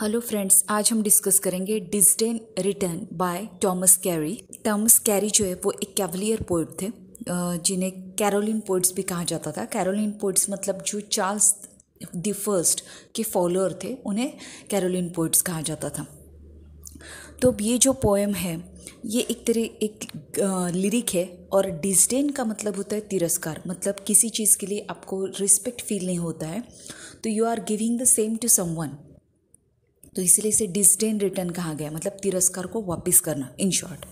hello friends आज हम discuss करेंगे disdain returned by Thomas Carew Thomas Carew जो है वो एक कैवलियर पोइट थे जिन्हें कैरोलिन पोइट्स भी कहा जाता था कैरोलिन पोइट्स मतलब जो चार्ल्स द फर्स्ट के फॉलोअर थे उन्हें कैरोलिन पोइट्स कहा जाता था तो अब ये जो पोएम है ये एक तरह एक लिरिक है और डिजडेन का मतलब होता है तिरस्कार मतलब किसी चीज़ के लिए आपको रिस्पेक्ट फील नहीं होता है तो you are giving the same to someone तो इसलिए इसे डिस्डेन रिटर्न कहा गया मतलब तिरस्कार को वापस करना इन शॉर्ट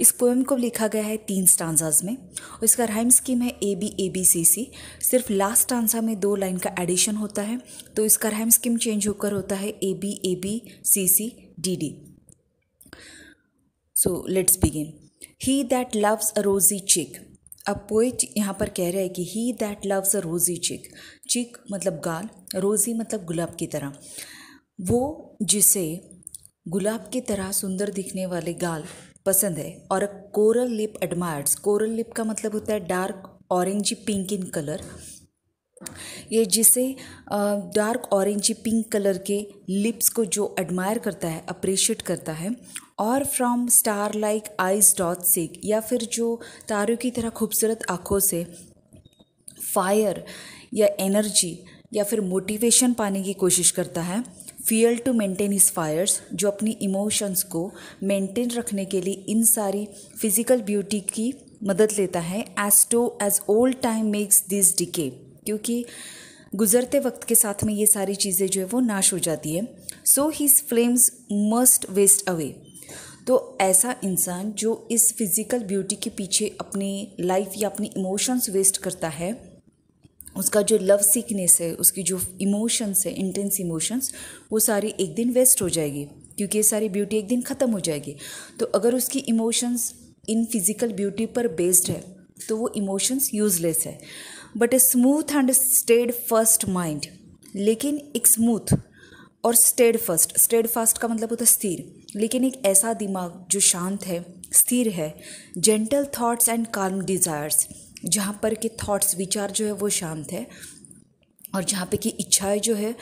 इस पोएम को लिखा गया है तीन स्टांजाज में और इसका राइम स्कीम है A B A B C सी सिर्फ लास्ट स्टांजा में दो लाइन का एडिशन होता है तो इसका राइम स्कीम चेंज होकर होता है A B A B C C D D so let's begin he that loves a rosy cheek अब पोइट यहाँ पर कह रहे हैं कि ही दैट लव्स अ रोजी चिक चिक मतलब गाल रोजी मतलब गुलाब की तरह वो जिसे गुलाब की तरह सुंदर दिखने वाले गाल पसंद है और coral lip admires coral lip का मतलब होता है dark orangey pink in colour ये जिसे डार्क ऑरेंजी पिंक कलर के लिप्स को जो एडमायर करता है अप्रिशिएट करता है और from star like eyes doth seek या फिर जो तारों की तरह खूबसूरत आँखों से फायर या एनर्जी या फिर मोटिवेशन पाने की कोशिश करता है fuel to maintain his fires जो अपनी इमोशंस को मेंटेन रखने के लिए इन सारी फिजिकल ब्यूटी की मदद लेता है as to as old time makes this decay क्योंकि गुजरते वक्त के साथ में ये सारी चीज़ें जो है वो नाश हो जाती है so his flames must waste away तो ऐसा इंसान जो इस फिज़िकल ब्यूटी के पीछे अपनी लाइफ या अपनी इमोशंस वेस्ट करता है उसका जो लव सीकनेस है उसकी जो इमोशंस है इंटेंस इमोशंस वो सारी एक दिन वेस्ट हो जाएगी क्योंकि ये सारी ब्यूटी एक दिन ख़त्म हो जाएगी तो अगर उसकी इमोशंस इन फिज़िकल ब्यूटी पर बेस्ड है तो वो इमोशंस यूजलेस है but a smooth and steadfast mind लेकिन एक स्मूथ और स्टेड फर्स्ट स्टेड फर्स्ट का मतलब होता है स्थिर लेकिन एक ऐसा दिमाग जो शांत है स्थिर है gentle thoughts and calm desires जहाँ पर कि थॉट्स विचार जो है वो शांत है और जहाँ पे कि इच्छाएं जो है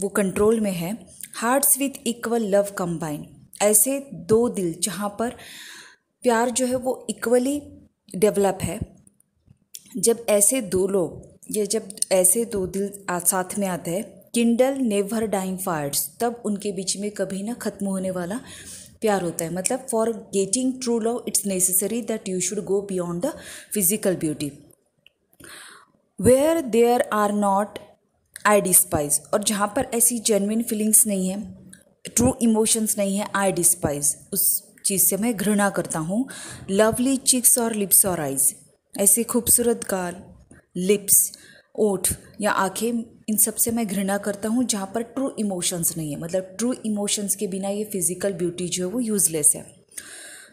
वो कंट्रोल में है hearts with equal love combine ऐसे दो दिल जहाँ पर प्यार जो है वो इक्वली डेवलप है जब ऐसे दो लोग या जब ऐसे दो दिल साथ में आते हैं किंडल नेवर डाइंग फायर्स तब उनके बीच में कभी ना ख़त्म होने वाला प्यार होता है मतलब for getting true love it's necessary that you should go beyond the physical beauty where there are not I despise और जहाँ पर ऐसी जेनविन फीलिंग्स नहीं है ट्रू इमोशंस नहीं है आई डिस्पाइज उस चीज़ से मैं घृणा करता हूँ लवली चिक्स और लिप्स और आइज ऐसे खूबसूरत गाल लिप्स ओठ या आँखें इन सब से मैं घृणा करता हूँ जहाँ पर ट्रू इमोशंस नहीं है मतलब ट्रू इमोशंस के बिना ये फिजिकल ब्यूटी जो है वो यूज़लेस है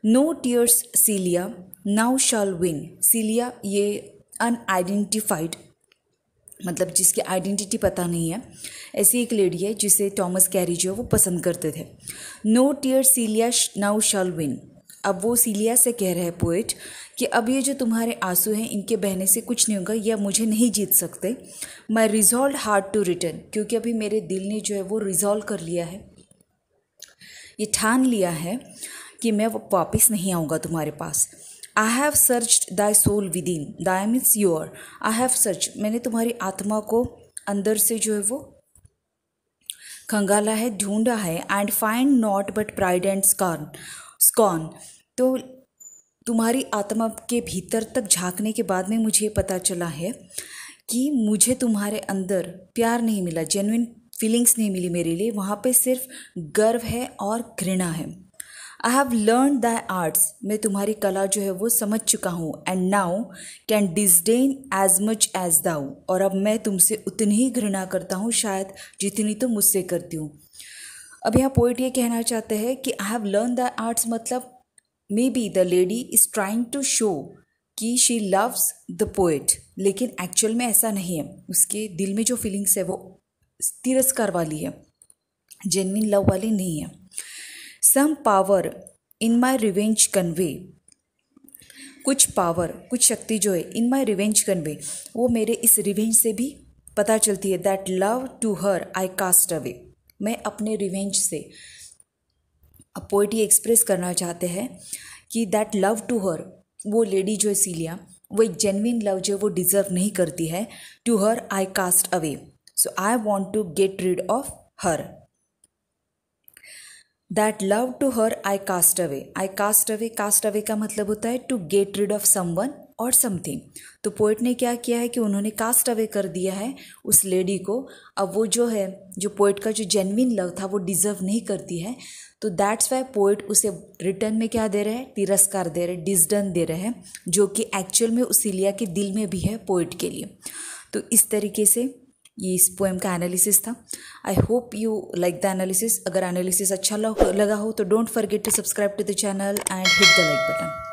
no tears Celia now shall win Celia ये अनआइडेंटिफाइड मतलब जिसकी आइडेंटिटी पता नहीं है ऐसी एक लेडी है जिसे टॉमस कैरी जो है वो पसंद करते थे no tear Celia now shall win अब वो सीलिया से कह रहे पोइट कि अब ये जो तुम्हारे आंसू हैं इनके बहने से कुछ नहीं होगा या मुझे नहीं जीत सकते my resolved heart to return क्योंकि अभी मेरे दिल ने जो है वो रिजॉल्व कर लिया है ये ठान लिया है कि मैं वापस नहीं आऊँगा तुम्हारे पास I have search thy soul within thy means your I have search मैंने तुम्हारी आत्मा को अंदर से जो है वो खंगाला है ढूंढा है and find not but pride and scorn scorn तो तुम्हारी आत्मा के भीतर तक झांकने के बाद में मुझे पता चला है कि मुझे तुम्हारे अंदर प्यार नहीं मिला जेनुइन फीलिंग्स नहीं मिली मेरे लिए वहाँ पे सिर्फ गर्व है और घृणा है I have learn the arts मैं तुम्हारी कला जो है वो समझ चुका हूँ and now can disdain as much as thou और अब मैं तुमसे उतनी ही घृणा करता हूँ शायद जितनी तुम तो मुझसे करती हूँ अब यहाँ पोइट ये कहना चाहते हैं कि I have learn the arts मतलब may be the lady is trying to show कि शी लव्स द पोइट लेकिन एक्चुअल में ऐसा नहीं है उसके दिल में जो फीलिंग्स है वो तिरस्कार वाली है जेनविन लव वाली नहीं है some power in my revenge convey कुछ पावर कुछ शक्ति जो है इन माई रिवेंज कन्वे वो मेरे इस रिवेंज से भी पता चलती है that love to her I cast away मैं अपने रिवेंज से अब एक्सप्रेस करना चाहते हैं कि दैट लव टू हर वो लेडी जो है सीलिया वो एक जेनविन लव जो वो डिज़र्व नहीं करती है to her I cast away so I want to get rid of her that love to her I cast away I cast away cast away का मतलब होता है to get rid of someone और something तो poet ने क्या किया है कि उन्होंने कास्ट अवे कर दिया है उस लेडी को अब वो जो है जो पोइट का जो जेनविन लव था वो डिज़र्व नहीं करती है तो दैट्स वाई पोइट उसे रिटर्न में क्या दे रहे हैं तिरस्कार दे रहे हैं डिजडन दे रहे हैं जो कि एक्चुअल में उस इलिया के दिल में भी है पोइट के लिए तो इस तरीके से ये इस पोएम का एनालिसिस था I hope you like the analysis अगर एनालिसिस अच्छा लगा हो तो don't forget to subscribe to the channel and hit the like button